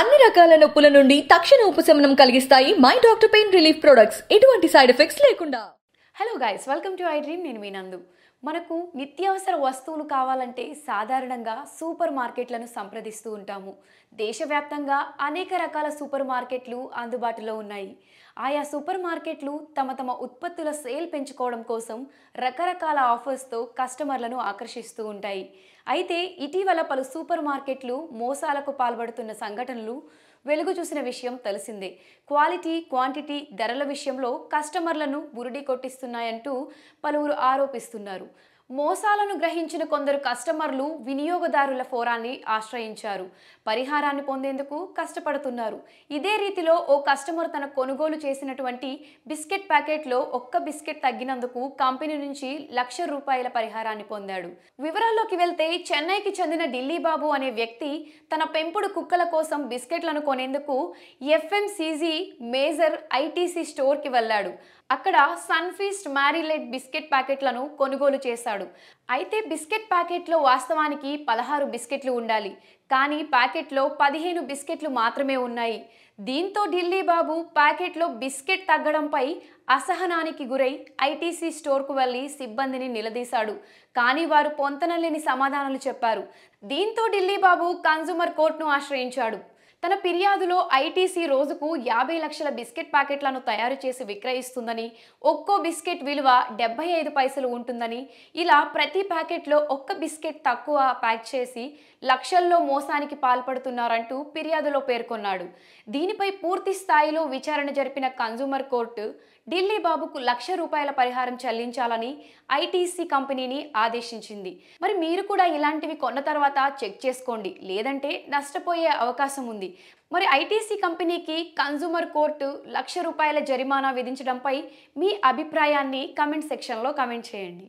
అన్ని రకాల నొప్పుల నుండి తక్షణ ఉపశమనం కలిగిస్తాయి my doctor pain relief products ఎటువంటి సైడ్ ఎఫెక్ట్స్ లేకుండా hello guys welcome to iDream నేను మీ నందు మనకు నిత్యావసర వస్తువులు కావాలంటే సాధారణంగా సూపర్ మార్కెట్లను సంప్రదిస్తూ ఉంటాము దేశవ్యాప్తంగా అనేక రకాల సూపర్ మార్కెట్లు అందుబాటులో ఉన్నాయి ఆయా సూపర్ మార్కెట్లు తమ తమ ఉత్పత్తుల సేల్ పెంచుకోవడం కోసం రకరకాల ఆఫర్స్తో కస్టమర్లను ఆకర్షిస్తూ ఉంటాయి అయితే ఇటీవల పలు సూపర్ మార్కెట్లు మోసాలకు పాల్పడుతున్న సంఘటనలు వెలుగు చూసిన విషయం తెలిసిందే క్వాలిటీ క్వాంటిటీ ధరల విషయంలో కస్టమర్లను బురిడి కొట్టిస్తున్నాయంటూ పలువురు ఆరోపిస్తున్నారు మోసాలను గ్రహించిన కొందరు కస్టమర్లు వినియోగదారుల ఫోరాన్ని ఆశ్రయించారు పరిహారాన్ని పొందేందుకు కష్టపడుతున్నారు ఇదే రీతిలో ఓ కస్టమర్ తన కొనుగోలు చేసినటువంటి బిస్కెట్ ప్యాకెట్లో ఒక్క బిస్కెట్ తగ్గినందుకు కంపెనీ నుంచి లక్ష రూపాయల పరిహారాన్ని పొందాడు వివరాల్లోకి వెళ్తే చెన్నైకి చెందిన ఢిల్లీ బాబు అనే వ్యక్తి తన పెంపుడు కుక్కల కోసం బిస్కెట్లను కొనేందుకు ఎఫ్ఎంసీజీ మేజర్ ఐటీసీ స్టోర్కి వెళ్ళాడు అక్కడ సన్ఫీస్ట్ మ్యారీలైట్ బిస్కెట్ ప్యాకెట్లను కొనుగోలు చేశాడు అయితే బిస్కెట్ ప్యాకెట్లో వాస్తవానికి పదహారు బిస్కెట్లు ఉండాలి కానీ ప్యాకెట్లో పదిహేను బిస్కెట్లు మాత్రమే ఉన్నాయి దీంతో ఢిల్లీ బాబు ప్యాకెట్లో బిస్కెట్ తగ్గడంపై అసహనానికి గురై ఐటీసీ స్టోర్కు వెళ్ళి సిబ్బందిని నిలదీశాడు కానీ వారు పొంతనలేని సమాధానాలు చెప్పారు దీంతో ఢిల్లీ బాబు కన్జూమర్ కోర్టును ఆశ్రయించాడు తన ఫిర్యాదులో ఐటీసీ రోజుకు యాభై లక్షల బిస్కెట్ ప్యాకెట్లను తయారు చేసి విక్రయిస్తుందని ఒక్కో బిస్కెట్ విలువ డెబ్బై ఐదు పైసలు ఉంటుందని ఇలా ప్రతి ప్యాకెట్లో ఒక్క బిస్కెట్ తక్కువ ప్యాక్ చేసి లక్షల్లో మోసానికి పాల్పడుతున్నారంటూ ఫిర్యాదులో పేర్కొన్నాడు దీనిపై పూర్తి స్థాయిలో విచారణ జరిపిన కన్జూమర్ కోర్టు ఢిల్లీ బాబుకు లక్ష రూపాయల పరిహారం చెల్లించాలని ఐటీసీ కంపెనీని ఆదేశించింది మరి మీరు కూడా ఇలాంటివి కొన్న తర్వాత చెక్ చేసుకోండి లేదంటే నష్టపోయే అవకాశం ఉంది మరి ఐటీసీ కంపెనీకి కన్జూమర్ కోర్టు లక్ష రూపాయల జరిమానా విధించడంపై మీ అభిప్రాయాన్ని కమెంట్ సెక్షన్లో కమెంట్ చేయండి